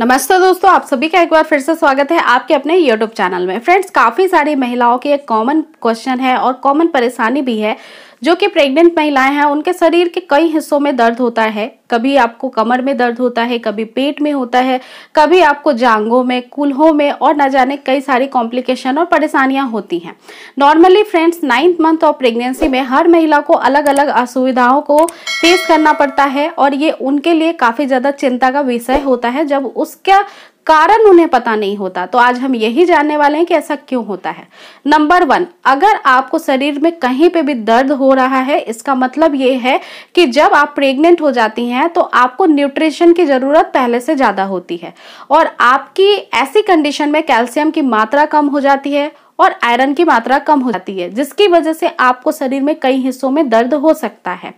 नमस्ते दोस्तों आप सभी का एक बार फिर से स्वागत है आपके अपने यूट्यूब चैनल में फ्रेंड्स काफ़ी सारी महिलाओं के एक कॉमन क्वेश्चन है और कॉमन परेशानी भी है जो कि प्रेग्नेंट महिलाएं हैं उनके शरीर के कई हिस्सों में दर्द होता है कभी आपको कमर में दर्द होता है कभी पेट में होता है कभी आपको जांघों में कुल्हों में और ना जाने कई सारी कॉम्प्लिकेशन और परेशानियां होती हैं normally friends ninth month of pregnancy में हर महिला को अलग अलग असुविधाओं को फेस करना पड़ता है और ये उनके लिए काफ़ी ज़्यादा चिंता का विषय होता है जब उसका कारण उन्हें पता नहीं होता तो आज हम यही जानने वाले हैं कि ऐसा क्यों होता है नंबर वन अगर आपको शरीर में कहीं पे भी दर्द हो रहा है इसका मतलब ये है कि जब आप प्रेग्नेंट हो जाती हैं तो आपको न्यूट्रिशन की ज़रूरत पहले से ज़्यादा होती है और आपकी ऐसी कंडीशन में कैल्शियम की मात्रा कम हो जाती है और आयरन की मात्रा कम हो जाती है जिसकी वजह से आपको शरीर में कई हिस्सों में दर्द हो सकता है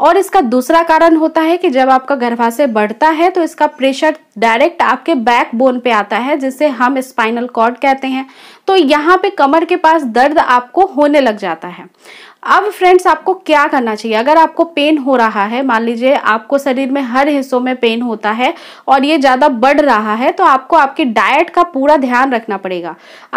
और इसका दूसरा कारण होता है कि जब आपका गर्भाशय बढ़ता है तो इसका प्रेशर डायरेक्ट आपके बैक बोन पे आता है जिसे हम स्पाइनल कॉर्ड कहते हैं तो यहाँ पे कमर के पास दर्द आपको होने लग जाता है अब फ्रेंड्स आपको क्या करना चाहिए अगर आपको पेन हो रहा है मान लीजिए आपको शरीर में हर हिस्सों में पेन होता है और ये ज़्यादा बढ़ रहा है तो आपको आपकी डाइट का पूरा ध्यान रखना पड़ेगा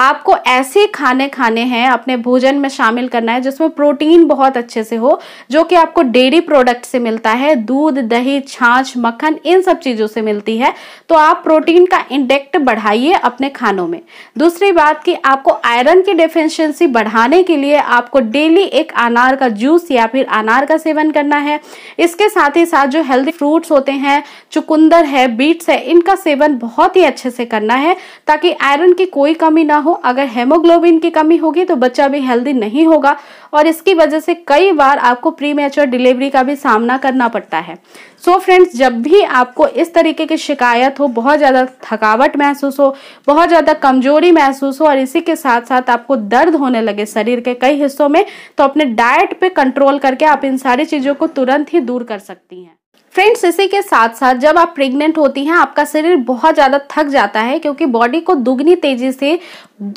आपको ऐसे खाने खाने हैं अपने भोजन में शामिल करना है जिसमें प्रोटीन बहुत अच्छे से हो जो कि आपको डेयरी प्रोडक्ट से मिलता है दूध दही छाछ मक्खन इन सब चीज़ों से मिलती है तो आप प्रोटीन का इंडेक्ट बढ़ाइए अपने खानों में दूसरी बात कि आपको आयरन की डिफिशियंसी बढ़ाने के लिए आपको डेली एक अनार का जूस या फिर अनार का सेवन करना है इसके साथ ही साथ जो हेल्दी फ्रूट्स होते हैं चुकंदर है बीट्स है इनका सेवन बहुत ही अच्छे से करना है ताकि आयरन की कोई कमी ना हो अगर हेमोग्लोबिन की कमी होगी तो बच्चा भी हेल्दी नहीं होगा और इसकी वजह से कई बार आपको प्री डिलीवरी का भी सामना करना पड़ता है सो so फ्रेंड्स जब भी आपको इस तरीके की शिकायत हो बहुत ज़्यादा थकावट महसूस हो बहुत ज़्यादा कमजोरी महसूस हो और इस इसी के साथ साथ आपको दर्द होने लगे शरीर के कई हिस्सों में तो अपने डाइट पे कंट्रोल करके आप इन सारी चीज़ों को तुरंत ही दूर कर सकती हैं फ्रेंड्स इसी के साथ साथ जब आप प्रेग्नेंट होती हैं आपका शरीर बहुत ज़्यादा थक जाता है क्योंकि बॉडी को दुगनी तेज़ी से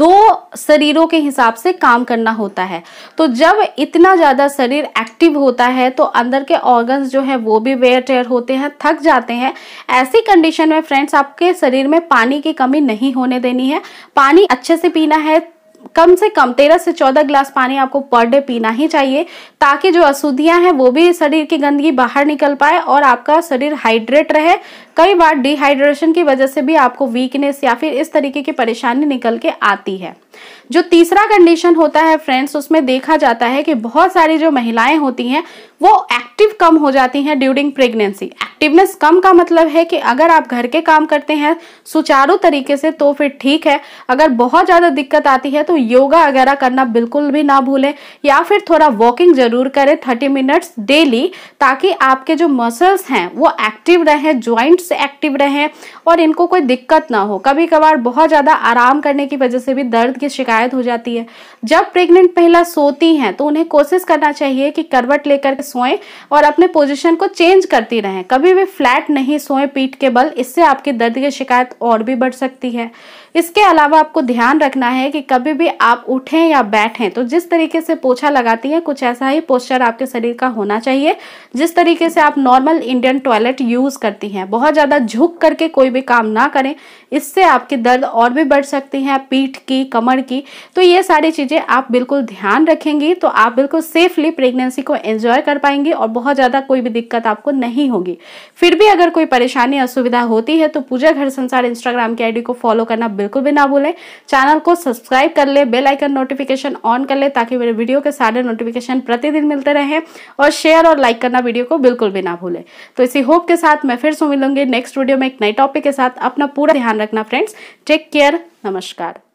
दो शरीरों के हिसाब से काम करना होता है तो जब इतना ज़्यादा शरीर एक्टिव होता है तो अंदर के ऑर्गन्स जो हैं वो भी वेयर टेयर होते हैं थक जाते हैं ऐसी कंडीशन में फ्रेंड्स आपके शरीर में पानी की कमी नहीं होने देनी है पानी अच्छे से पीना है कम से कम तेरह से चौदह गिलास पानी आपको पर डे पीना ही चाहिए ताकि जो अशुद्धियां हैं वो भी शरीर की गंदगी बाहर निकल पाए और आपका शरीर हाइड्रेट रहे कई बार डिहाइड्रेशन की वजह से भी आपको वीकनेस या फिर इस तरीके की परेशानी निकल के आती है जो तीसरा कंडीशन होता है फ्रेंड्स उसमें देखा जाता है कि बहुत सारी जो महिलाएं होती हैं वो एक्टिव कम हो जाती हैं ड्यूरिंग प्रेगनेंसी एक्टिवनेस कम का मतलब है कि अगर आप घर के काम करते हैं सुचारू तरीके से तो फिर ठीक है अगर बहुत ज़्यादा दिक्कत आती है तो योगा वगैरह करना बिल्कुल भी ना भूलें या फिर थोड़ा वॉकिंग ज़रूर करें थर्टी मिनट्स डेली ताकि आपके जो मसल्स हैं वो एक्टिव रहें ज्वाइंट्स एक्टिव रहें और इनको कोई दिक्कत ना हो कभी कभार बहुत ज़्यादा आराम करने की वजह से भी दर्द की शिकायत हो जाती है जब प्रेग्नेंट महिला सोती हैं तो उन्हें कोशिश करना चाहिए कि करवट लेकर सोएं और अपने पोजीशन को चेंज करती रहें कभी भी फ्लैट नहीं सोएं पीठ के बल इससे आपकी दर्द की शिकायत और भी बढ़ सकती है इसके अलावा आपको ध्यान रखना है कि कभी भी आप उठें या बैठें तो जिस तरीके से पोछा लगाती हैं कुछ ऐसा ही पोस्चर आपके शरीर का होना चाहिए जिस तरीके से आप नॉर्मल इंडियन टॉयलेट यूज़ करती हैं बहुत ज़्यादा झुक करके कोई भी काम ना करें इससे आपकी दर्द और भी बढ़ सकती हैं पीठ की कमर की तो ये सारी चीज़ें आप बिल्कुल ध्यान रखेंगी तो आप बिल्कुल सेफली प्रेगनेंसी को एंजॉय कर पाएंगी और बहुत ज़्यादा कोई भी दिक्कत आपको नहीं होगी फिर भी अगर कोई परेशानी असुविधा होती है तो पूजा घर संसार इंस्टाग्राम की आई को फॉलो करना बिल्कुल भी ना भूलें चैनल को सब्सक्राइब कर ले बेल आइकन नोटिफिकेशन ऑन कर ले ताकि मेरे वीडियो के सारे नोटिफिकेशन प्रतिदिन मिलते रहें और शेयर और लाइक करना वीडियो को बिल्कुल भी ना भूलें तो इसी होप के साथ मैं फिर से मिलूंगी नेक्स्ट वीडियो में एक नए टॉपिक के साथ अपना पूरा ध्यान रखना फ्रेंड्स टेक केयर नमस्कार